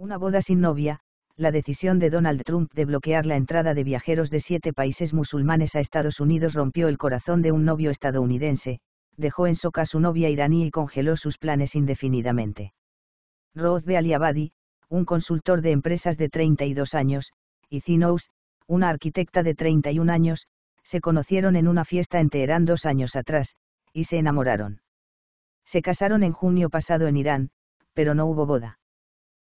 Una boda sin novia, la decisión de Donald Trump de bloquear la entrada de viajeros de siete países musulmanes a Estados Unidos rompió el corazón de un novio estadounidense, dejó en soca su novia iraní y congeló sus planes indefinidamente. ali Abadi, un consultor de empresas de 32 años, y Zinous, una arquitecta de 31 años, se conocieron en una fiesta en Teherán dos años atrás, y se enamoraron. Se casaron en junio pasado en Irán, pero no hubo boda.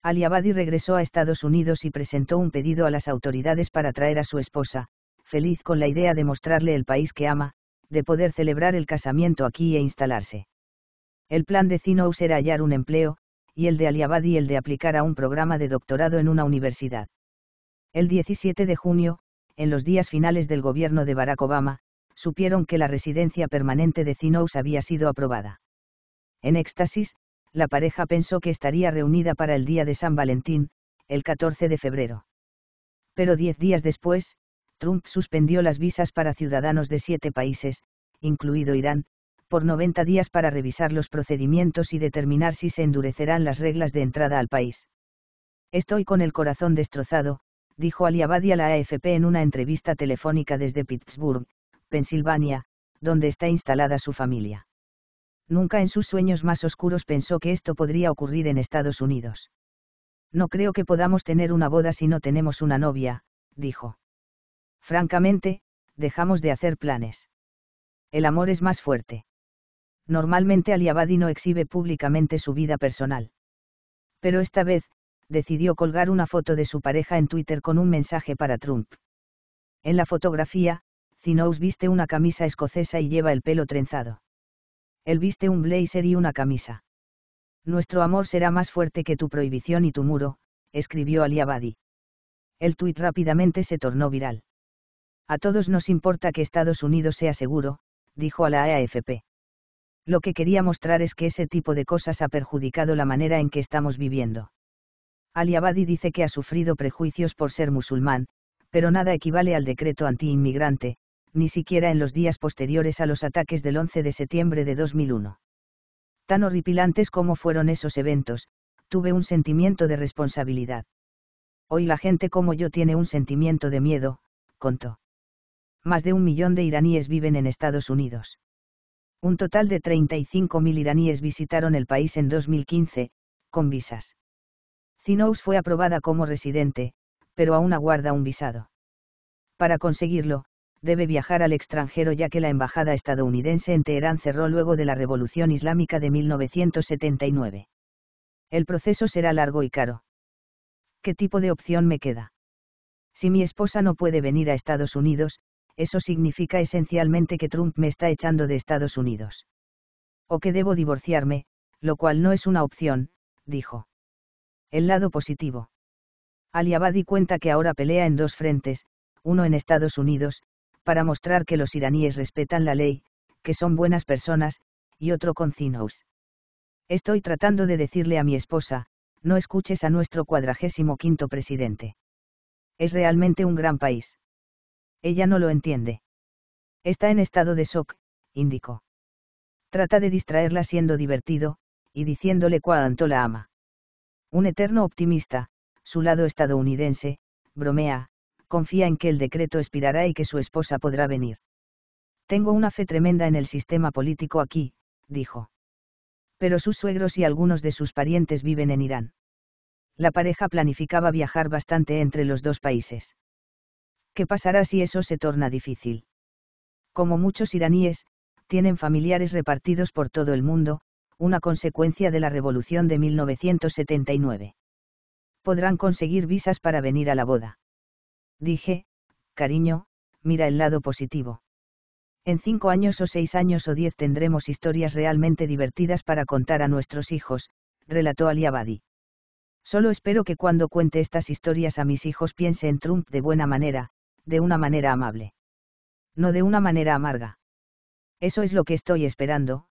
Ali Abadi regresó a Estados Unidos y presentó un pedido a las autoridades para traer a su esposa, feliz con la idea de mostrarle el país que ama, de poder celebrar el casamiento aquí e instalarse. El plan de Zinous era hallar un empleo, y el de Aliabadi el de aplicar a un programa de doctorado en una universidad. El 17 de junio, en los días finales del gobierno de Barack Obama, supieron que la residencia permanente de Zinous había sido aprobada. En éxtasis, la pareja pensó que estaría reunida para el día de San Valentín, el 14 de febrero. Pero diez días después, Trump suspendió las visas para ciudadanos de siete países, incluido Irán, por 90 días para revisar los procedimientos y determinar si se endurecerán las reglas de entrada al país. Estoy con el corazón destrozado, dijo Ali Abadi a la AFP en una entrevista telefónica desde Pittsburgh, Pensilvania, donde está instalada su familia. Nunca en sus sueños más oscuros pensó que esto podría ocurrir en Estados Unidos. No creo que podamos tener una boda si no tenemos una novia, dijo. Francamente, dejamos de hacer planes. El amor es más fuerte. Normalmente Ali Abadi no exhibe públicamente su vida personal. Pero esta vez, decidió colgar una foto de su pareja en Twitter con un mensaje para Trump. En la fotografía, Zinous viste una camisa escocesa y lleva el pelo trenzado él viste un blazer y una camisa. Nuestro amor será más fuerte que tu prohibición y tu muro, escribió Ali Abadi. El tuit rápidamente se tornó viral. A todos nos importa que Estados Unidos sea seguro, dijo a la AFP. Lo que quería mostrar es que ese tipo de cosas ha perjudicado la manera en que estamos viviendo. Ali Abadi dice que ha sufrido prejuicios por ser musulmán, pero nada equivale al decreto anti-inmigrante, ni siquiera en los días posteriores a los ataques del 11 de septiembre de 2001. Tan horripilantes como fueron esos eventos, tuve un sentimiento de responsabilidad. Hoy la gente como yo tiene un sentimiento de miedo, contó. Más de un millón de iraníes viven en Estados Unidos. Un total de 35.000 iraníes visitaron el país en 2015, con visas. Zinous fue aprobada como residente, pero aún aguarda un visado. Para conseguirlo, debe viajar al extranjero ya que la embajada estadounidense en Teherán cerró luego de la Revolución Islámica de 1979. El proceso será largo y caro. ¿Qué tipo de opción me queda? Si mi esposa no puede venir a Estados Unidos, eso significa esencialmente que Trump me está echando de Estados Unidos. O que debo divorciarme, lo cual no es una opción, dijo. El lado positivo. Ali Abadi cuenta que ahora pelea en dos frentes, uno en Estados Unidos, para mostrar que los iraníes respetan la ley, que son buenas personas, y otro con Zinous. Estoy tratando de decirle a mi esposa, no escuches a nuestro cuadragésimo quinto presidente. Es realmente un gran país. Ella no lo entiende. Está en estado de shock, indicó. Trata de distraerla siendo divertido, y diciéndole cuánto la ama. Un eterno optimista, su lado estadounidense, bromea, confía en que el decreto expirará y que su esposa podrá venir. Tengo una fe tremenda en el sistema político aquí, dijo. Pero sus suegros y algunos de sus parientes viven en Irán. La pareja planificaba viajar bastante entre los dos países. ¿Qué pasará si eso se torna difícil? Como muchos iraníes, tienen familiares repartidos por todo el mundo, una consecuencia de la revolución de 1979. Podrán conseguir visas para venir a la boda dije, cariño, mira el lado positivo. En cinco años o seis años o diez tendremos historias realmente divertidas para contar a nuestros hijos, relató Ali Abadi. Solo espero que cuando cuente estas historias a mis hijos piense en Trump de buena manera, de una manera amable. No de una manera amarga. Eso es lo que estoy esperando,